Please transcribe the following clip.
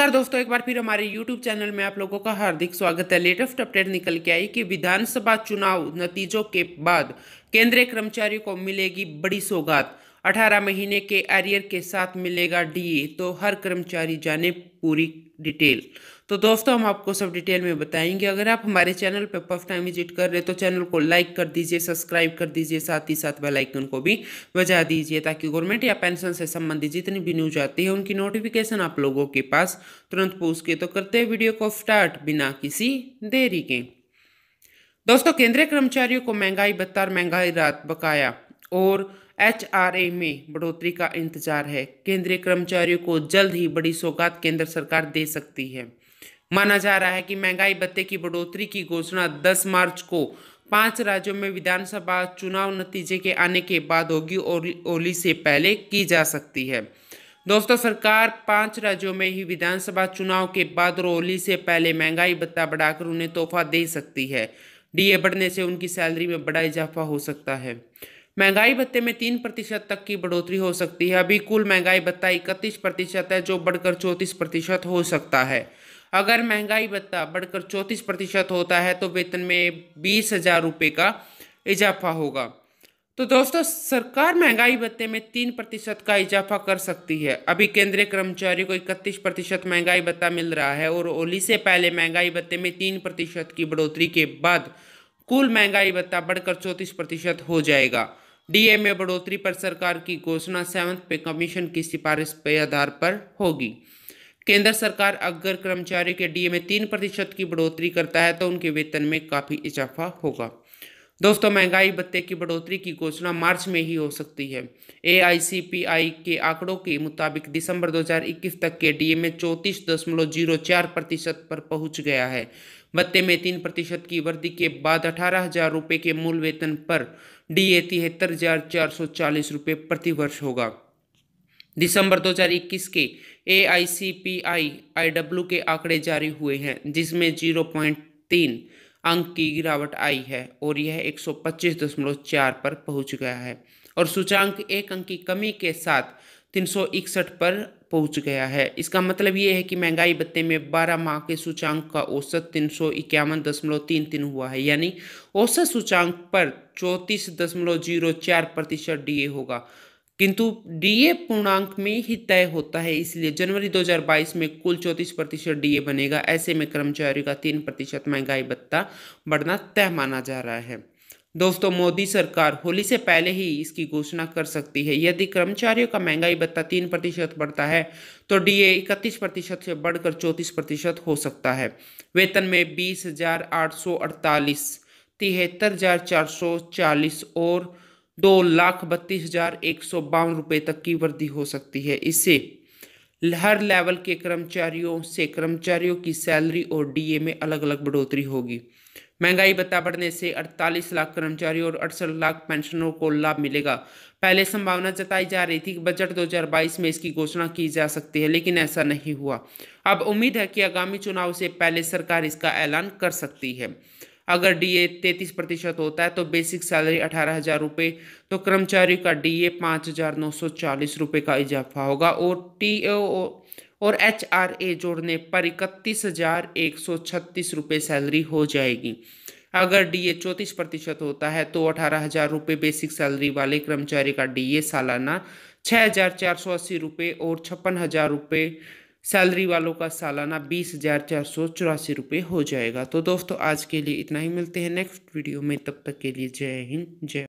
नमस्कार दोस्तों एक बार फिर हमारे YouTube चैनल में आप लोगों का हार्दिक स्वागत है लेटेस्ट अपडेट निकल के आई कि विधानसभा चुनाव नतीजों के बाद केंद्रीय कर्मचारियों को मिलेगी बड़ी सौगात 18 महीने के एरियर के साथ मिलेगा डीए तो हर कर्मचारी जाने पूरी डिटेल तो दोस्तों हम आपको सब डिटेल में बताएंगे अगर आप हमारे चैनल पर फर्स्ट टाइम विजिट कर रहे हैं तो चैनल को लाइक कर दीजिए सब्सक्राइब कर दीजिए साथ ही साथ बेल आइकन को भी बजा दीजिए ताकि गवर्नमेंट या पेंशन से संबंधित जितनी भी न्यूज आती है उनकी नोटिफिकेशन आप लोगों के पास तुरंत पहुँच के तो करते हैं वीडियो को स्टार्ट बिना किसी देरी के दोस्तों केंद्रीय कर्मचारियों को महंगाई बत्तर महंगाई रात बकाया और एचआरए में बढ़ोतरी का इंतजार है केंद्रीय कर्मचारियों को जल्द ही बड़ी सौगात केंद्र सरकार दे सकती है माना जा रहा है कि महंगाई भत्ते की बढ़ोतरी की घोषणा 10 मार्च को पांच राज्यों में विधानसभा चुनाव नतीजे के आने के बाद होगी और ओली से पहले की जा सकती है दोस्तों सरकार पांच राज्यों में ही विधानसभा चुनाव के बाद और ओली से पहले महंगाई भत्ता बढ़ाकर उन्हें तोहफा दे सकती है डीए बढ़ने से उनकी सैलरी में बड़ा इजाफा हो सकता है महंगाई भत्ते में तीन प्रतिशत तक की बढ़ोतरी हो सकती है अभी कुल महंगाई भत्ता इकतीस प्रतिशत है जो बढ़कर चौंतीस प्रतिशत हो सकता है अगर महंगाई भत्ता बढ़कर चौंतीस प्रतिशत होता है तो वेतन में बीस हजार रुपये का इजाफा होगा तो दोस्तों सरकार महंगाई भत्ते में तीन प्रतिशत का इजाफा कर सकती है अभी केंद्रीय कर्मचारी को इकतीस प्रतिशत महंगाई भत्ता मिल रहा है और ओली से पहले महंगाई भत्ते में तीन प्रतिशत की बढ़ोतरी के बाद कुल महंगाई भत्ता बढ़कर चौंतीस प्रतिशत हो जाएगा डीए में बढ़ोतरी पर सरकार की घोषणा सेवंथ पे कमीशन की सिफारिश के आधार पर होगी केंद्र सरकार अगर कर्मचारी के डीए में तीन प्रतिशत की बढ़ोतरी करता है तो उनके वेतन में काफ़ी इजाफा होगा दोस्तों महंगाई भत्ते की बढ़ोतरी की घोषणा मार्च में ही हो सकती है ए के आंकड़ों के मुताबिक दिसंबर 2021 तक के में चौंतीस दशमलव जीरो चार प्रतिशत पर पहुंच गया है भत्ते में तीन प्रतिशत की वृद्धि के बाद अठारह हजार रुपये के मूल वेतन पर डीए तिहत्तर हजार चार सौ चालीस रुपये प्रतिवर्ष होगा दिसंबर 2021 के ए आई C P I I W के आंकड़े जारी हुए हैं जिसमें जीरो पॉइंट तीन अंक की गिरावट आई है और यह 125.4 पर पहुंच गया है और सूचांक एक अंक की कमी के साथ तीन पर पहुंच गया है इसका मतलब ये है कि महंगाई भत्ते में 12 माह के सूचांक का औसत तीन सौ इक्यावन दशमलव तीन तीन हुआ है यानी औसत सूचांक पर चौंतीस दशमलव जीरो चार प्रतिशत डी होगा किंतु डीए पूर्णांक में ही तय होता है इसलिए जनवरी 2022 में कुल चौंतीस प्रतिशत डीए बनेगा ऐसे में कर्मचारियों का तीन प्रतिशत महंगाई भत्ता बढ़ना तय माना जा रहा है दोस्तों मोदी सरकार होली से पहले ही इसकी घोषणा कर सकती है यदि कर्मचारियों का महंगाई भत्ता तीन प्रतिशत बढ़ता है तो डीए इकतीस प्रतिशत से बढ़कर चौंतीस प्रतिशत हो सकता है वेतन में बीस हजार आठ सौ अड़तालीस तिहत्तर हजार चार सौ चालीस और दो लाख बत्तीस हजार एक सौ बावन रुपये तक की वृद्धि हो सकती है इससे हर लेवल के कर्मचारियों से कर्मचारियों की सैलरी और डीए में अलग अलग बढ़ोतरी होगी महंगाई भत्ता बढ़ने से 48 लाख कर्मचारियों और अड़सठ लाख पेंशनरों को लाभ मिलेगा पहले संभावना जताई जा रही थी कि बजट 2022 में इसकी घोषणा की जा सकती है लेकिन ऐसा नहीं हुआ अब उम्मीद है कि आगामी चुनाव से पहले सरकार इसका ऐलान कर सकती है अगर डीए 33 प्रतिशत होता है तो बेसिक सैलरी अठारह हज़ार रुपये तो कर्मचारी का डीए पाँच हज़ार नौ सौ चालीस रुपये का इजाफा होगा और टी और एच आर ए जोड़ने पर इकतीस हज़ार एक सौ छत्तीस रुपये सैलरी हो जाएगी अगर डीए चौंतीस प्रतिशत होता है तो अठारह हज़ार रुपये बेसिक सैलरी वाले कर्मचारी का डीए सालाना छः हज़ार चार सौ अस्सी रुपये और छप्पन हज़ार रुपये सैलरी वालों का सालाना बीस हज़ार चार सौ चौरासी रुपये हो जाएगा तो दोस्तों आज के लिए इतना ही मिलते हैं नेक्स्ट वीडियो में तब तक के लिए जय हिंद जय